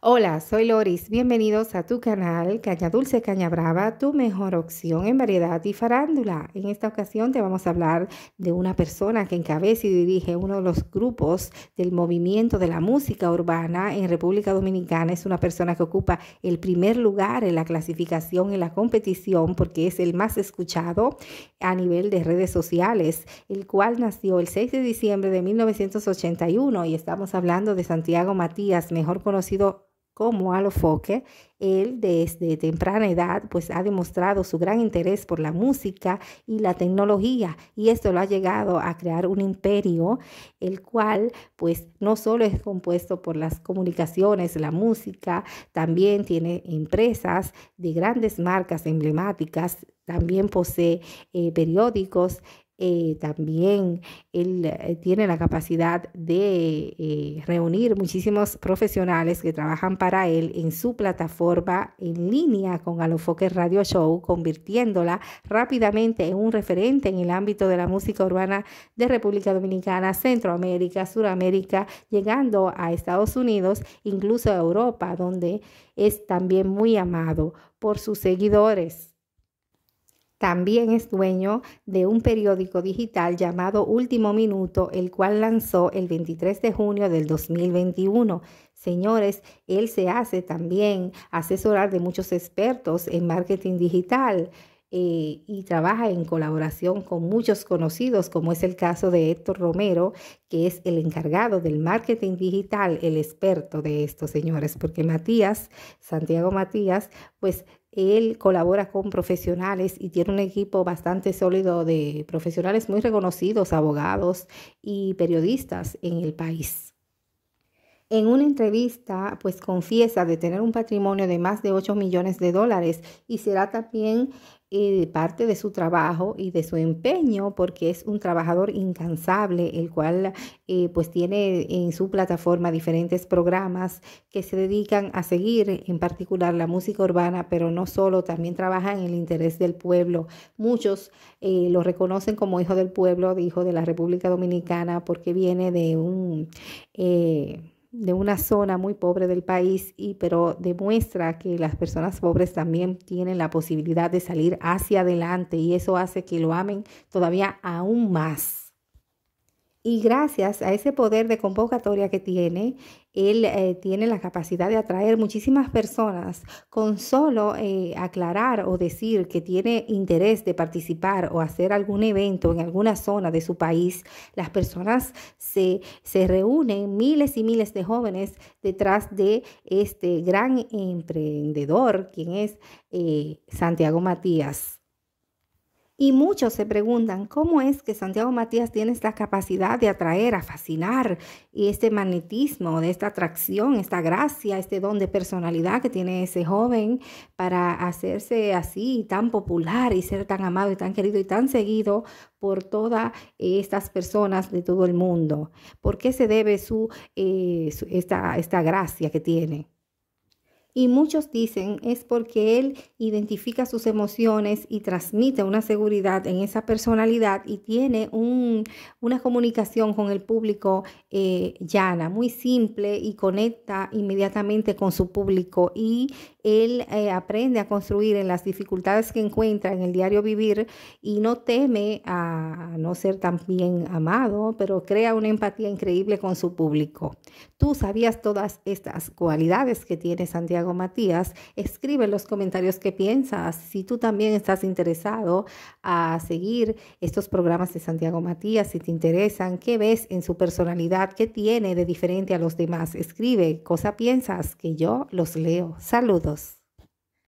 Hola, soy Loris. Bienvenidos a tu canal Caña Dulce Caña Brava, tu mejor opción en variedad y farándula. En esta ocasión te vamos a hablar de una persona que encabeza y dirige uno de los grupos del movimiento de la música urbana en República Dominicana. Es una persona que ocupa el primer lugar en la clasificación, en la competición, porque es el más escuchado a nivel de redes sociales, el cual nació el 6 de diciembre de 1981 y estamos hablando de Santiago Matías, mejor conocido como a lo él desde temprana edad pues ha demostrado su gran interés por la música y la tecnología y esto lo ha llegado a crear un imperio el cual pues no solo es compuesto por las comunicaciones, la música, también tiene empresas de grandes marcas emblemáticas, también posee eh, periódicos, eh, también él eh, tiene la capacidad de eh, reunir muchísimos profesionales que trabajan para él en su plataforma en línea con Alofoque Radio Show, convirtiéndola rápidamente en un referente en el ámbito de la música urbana de República Dominicana, Centroamérica, Suramérica, llegando a Estados Unidos, incluso a Europa, donde es también muy amado por sus seguidores. También es dueño de un periódico digital llamado Último Minuto, el cual lanzó el 23 de junio del 2021. Señores, él se hace también asesorar de muchos expertos en marketing digital. Eh, y trabaja en colaboración con muchos conocidos, como es el caso de Héctor Romero, que es el encargado del marketing digital, el experto de estos señores, porque Matías, Santiago Matías, pues él colabora con profesionales y tiene un equipo bastante sólido de profesionales muy reconocidos, abogados y periodistas en el país. En una entrevista, pues confiesa de tener un patrimonio de más de 8 millones de dólares y será también eh, parte de su trabajo y de su empeño porque es un trabajador incansable el cual eh, pues tiene en su plataforma diferentes programas que se dedican a seguir en particular la música urbana pero no solo también trabaja en el interés del pueblo muchos eh, lo reconocen como hijo del pueblo hijo de la República Dominicana porque viene de un eh, de una zona muy pobre del país, y, pero demuestra que las personas pobres también tienen la posibilidad de salir hacia adelante y eso hace que lo amen todavía aún más. Y gracias a ese poder de convocatoria que tiene, él eh, tiene la capacidad de atraer muchísimas personas con solo eh, aclarar o decir que tiene interés de participar o hacer algún evento en alguna zona de su país. Las personas se, reúnen, miles y miles de jóvenes detrás de este gran emprendedor, quien es eh, Santiago Matías. Y muchos se preguntan, ¿cómo es que Santiago Matías tiene esta capacidad de atraer, a fascinar y este magnetismo, de esta atracción, esta gracia, este don de personalidad que tiene ese joven para hacerse así tan popular y ser tan amado y tan querido y tan seguido por todas estas personas de todo el mundo? ¿Por qué se debe su, eh, esta, esta gracia que tiene? Y muchos dicen es porque él identifica sus emociones y transmite una seguridad en esa personalidad y tiene una comunicación con el público eh, llana, muy simple y conecta inmediatamente con su público. Y él eh, aprende a construir en las dificultades que encuentra en el diario vivir y no teme a no ser tan bien amado, pero crea una empatía increíble con su público. Tú sabías todas estas cualidades que tiene Santiago Santiago Matías. Escribe en los comentarios qué piensas. Si tú también estás interesado a seguir estos programas de Santiago Matías, si te interesan, qué ves en su personalidad, qué tiene de diferente a los demás. Escribe, cosa piensas que yo los leo. Saludos.